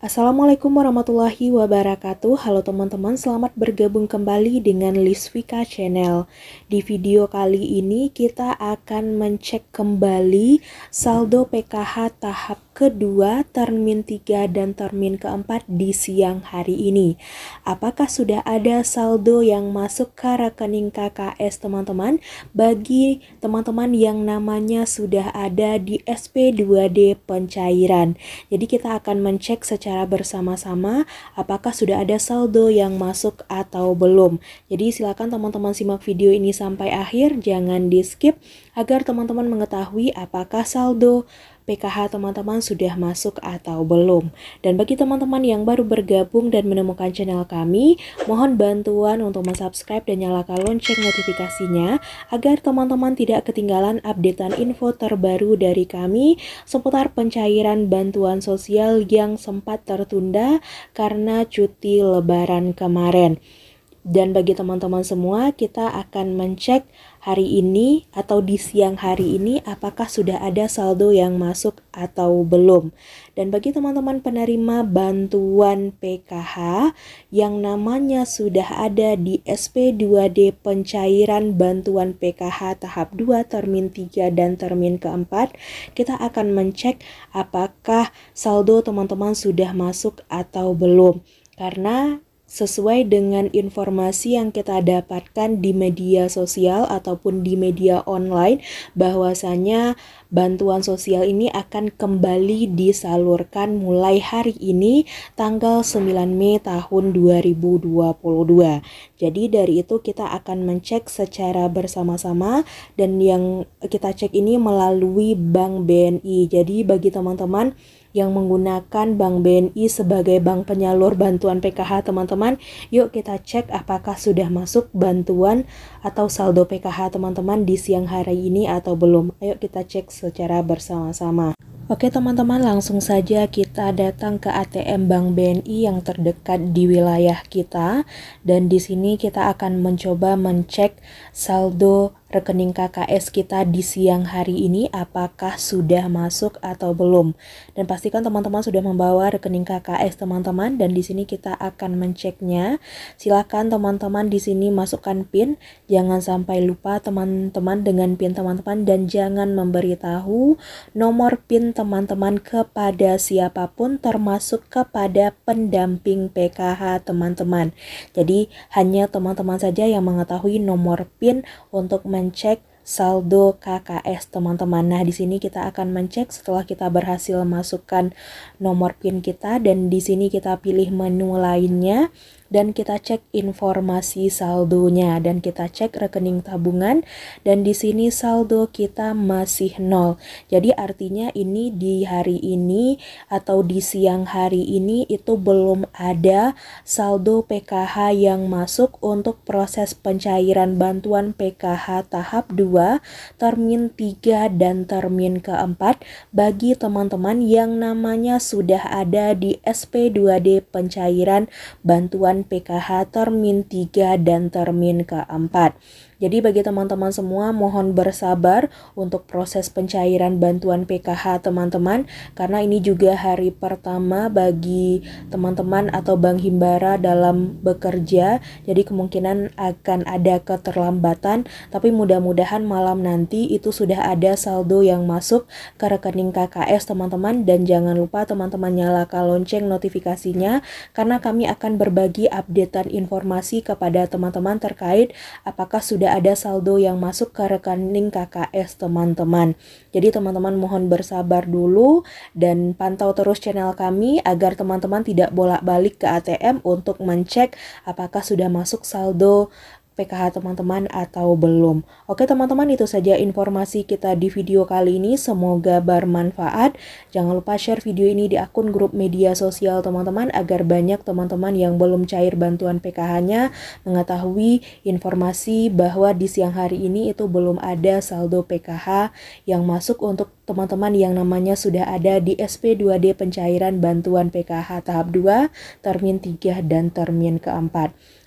Assalamualaikum warahmatullahi wabarakatuh Halo teman-teman, selamat bergabung kembali dengan Lisvika Channel Di video kali ini kita akan mencek kembali saldo PKH tahap kedua, termin 3 dan termin keempat di siang hari ini Apakah sudah ada saldo yang masuk ke rekening KKS teman-teman? Bagi teman-teman yang namanya sudah ada di SP2D pencairan Jadi kita akan mencek secara secara bersama-sama apakah sudah ada saldo yang masuk atau belum. Jadi silakan teman-teman simak video ini sampai akhir, jangan di skip agar teman-teman mengetahui apakah saldo PKH teman-teman sudah masuk atau belum. Dan bagi teman-teman yang baru bergabung dan menemukan channel kami, mohon bantuan untuk subscribe dan nyalakan lonceng notifikasinya agar teman-teman tidak ketinggalan updatean info terbaru dari kami seputar pencairan bantuan sosial yang sempat tertunda karena cuti lebaran kemarin. Dan bagi teman-teman semua, kita akan mencek hari ini atau di siang hari ini apakah sudah ada saldo yang masuk atau belum. Dan bagi teman-teman penerima bantuan PKH yang namanya sudah ada di SP2D pencairan bantuan PKH tahap 2, termin 3 dan termin keempat, kita akan mencek apakah saldo teman-teman sudah masuk atau belum. Karena sesuai dengan informasi yang kita dapatkan di media sosial ataupun di media online bahwasanya bantuan sosial ini akan kembali disalurkan mulai hari ini tanggal 9 Mei tahun 2022. Jadi dari itu kita akan mencek secara bersama-sama dan yang kita cek ini melalui Bank BNI. Jadi bagi teman-teman yang menggunakan Bank BNI sebagai bank penyalur bantuan PKH teman-teman. Yuk kita cek apakah sudah masuk bantuan atau saldo PKH teman-teman di siang hari ini atau belum. Ayo kita cek secara bersama-sama. Oke teman-teman langsung saja kita datang ke ATM Bank BNI yang terdekat di wilayah kita dan di sini kita akan mencoba mencek saldo rekening KKS kita di siang hari ini apakah sudah masuk atau belum. Dan pastikan teman-teman sudah membawa rekening KKS teman-teman dan di sini kita akan menceknya. Silakan teman-teman di sini masukkan PIN, jangan sampai lupa teman-teman dengan PIN teman-teman dan jangan memberitahu nomor PIN teman-teman kepada siapapun termasuk kepada pendamping PKH teman-teman. Jadi hanya teman-teman saja yang mengetahui nomor PIN untuk mencek saldo KKS teman-teman. Nah, di sini kita akan mencek setelah kita berhasil masukkan nomor PIN kita dan di sini kita pilih menu lainnya dan kita cek informasi saldonya dan kita cek rekening tabungan dan di sini saldo kita masih nol. Jadi artinya ini di hari ini atau di siang hari ini itu belum ada saldo PKH yang masuk untuk proses pencairan bantuan PKH tahap 2, termin 3 dan termin keempat bagi teman-teman yang namanya sudah ada di SP2D pencairan bantuan PKH Termin 3 dan Termin keempat. Jadi bagi teman-teman semua mohon bersabar untuk proses pencairan bantuan PKH teman-teman karena ini juga hari pertama bagi teman-teman atau Bank Himbara dalam bekerja. Jadi kemungkinan akan ada keterlambatan tapi mudah-mudahan malam nanti itu sudah ada saldo yang masuk ke rekening KKS teman-teman dan jangan lupa teman-teman nyalakan lonceng notifikasinya karena kami akan berbagi updatean informasi kepada teman-teman terkait apakah sudah tidak ada saldo yang masuk ke rekening KKS teman-teman. Jadi teman-teman mohon bersabar dulu dan pantau terus channel kami agar teman-teman tidak bolak-balik ke ATM untuk mencek apakah sudah masuk saldo PKH teman-teman atau belum. Oke teman-teman itu saja informasi kita di video kali ini. Semoga bermanfaat. Jangan lupa share video ini di akun grup media sosial teman-teman agar banyak teman-teman yang belum cair bantuan PKH-nya mengetahui informasi bahwa di siang hari ini itu belum ada saldo PKH yang masuk untuk teman-teman yang namanya sudah ada di SP2D pencairan bantuan PKH tahap 2, termin 3, dan termin keempat.